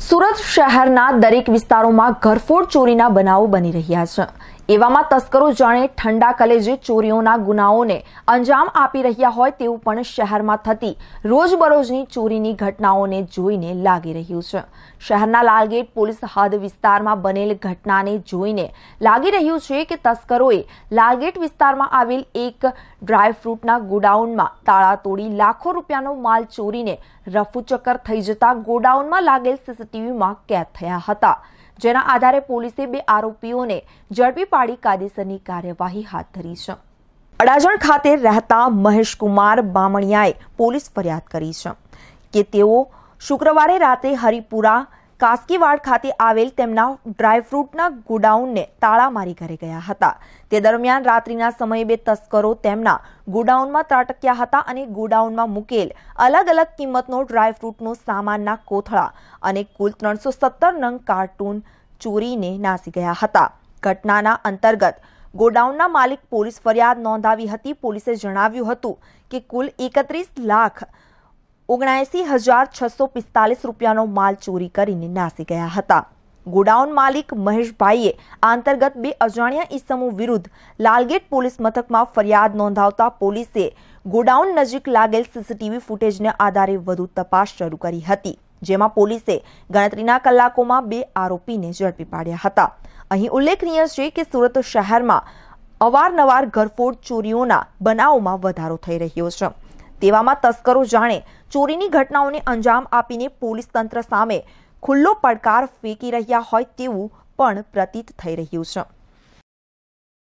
સુરત શહેરના દરેક વિસ્તારોમાં ઘરફોડ ચોરીના બનાવો બની રહ્યા છે એવામાં તસ્કરો જાણે ઠંડા કલેજે ચોરીઓના ગુનાઓને અંજામ આપી રહ્યા હોય તેવું પણ શહેરમાં થતી રોજબરોજની ચોરીની ઘટનાઓને જોઈને લાગી રહ્યું છે શહેરના લાલગેટ પોલીસ હદ વિસ્તારમાં બનેલ ઘટનાને જોઈને લાગી રહ્યું છે કે તસ્કરોએ લાલગેટ વિસ્તારમાં આવેલ એક ડ્રાયફ્રૂટના ગોડાઉનમાં તાળા તોડી લાખો રૂપિયાનો માલ ચોરીને રફુચક્કર થઈ જતા ગોડાઉનમાં લાગેલ સીસીટીવીમાં કેદ થયા હતા જેના આધારે પોલીસે બે આરોપીઓને ઝડપી પાડી કાયદેસરની કાર્યવાહી હાથ ધરી છે અડાજણ ખાતે રહેતા મહેશકુમાર બામણિયાએ પોલીસ ફરિયાદ કરી છે કે તેઓ શુક્રવારે રાતે હરિપુરા કાસ્કીવાડ ખાતે આવેલ તેમના ડ્રાયફ્રૂટના ગોડાઉનને તાળામારી ઘરે ગયા હતા તે દરમિયાન રાત્રિના સમયે બે તસ્કરો તેમના ગોડાઉનમાં ત્રાટક્યા હતા અને ગોડાઉનમાં મૂકેલ અલગ અલગ કિંમતનો ડ્રાયફ્રૂટનો સામાનના કોથળા અને કુલ ત્રણસો સત્તર નંગ કાર્ટૂન ચોરીને નાસી ગયા હતા ઘટનાના અંતર્ગત ગોડાઉનના માલિક પોલીસ ફરિયાદ નોંધાવી હતી પોલીસે જણાવ્યું હતું કે કુલ એકત્રીસ લાખ ઓગણસી હજાર છસો પિસ્તાલીસ રૂપિયાનો માલ ચોરી કરીને નાસી ગયા હતા ગોડાઉન માલિક મહેશભાઈએ અંતર્ગત બે અજાણ્યા ઈસમો વિરુદ્ધ લાલગેટ પોલીસ મથકમાં ફરિયાદ નોંધાવતા પોલીસે ગોડાઉન નજીક લાગેલ સીસીટીવી ફૂટેજને આધારે વધુ તપાસ શરૂ કરી હતી જેમાં પોલીસે ગણતરીના કલાકોમાં બે આરોપીને ઝડપી પાડ્યા હતા અહીં ઉલ્લેખનીય છે કે સુરત શહેરમાં અવારનવાર ઘરફોડ ચોરીઓના બનાવોમાં વધારો થઈ રહ્યો છે તેવામાં તસ્કરો જાણે ચોરીની ઘટનાઓને અંજામ આપીને પોલીસ તંત્ર સામે ખુલ્લો પડકાર ફેંકી રહ્યા હોય તેવું પણ પ્રતીત થઈ રહ્યું છે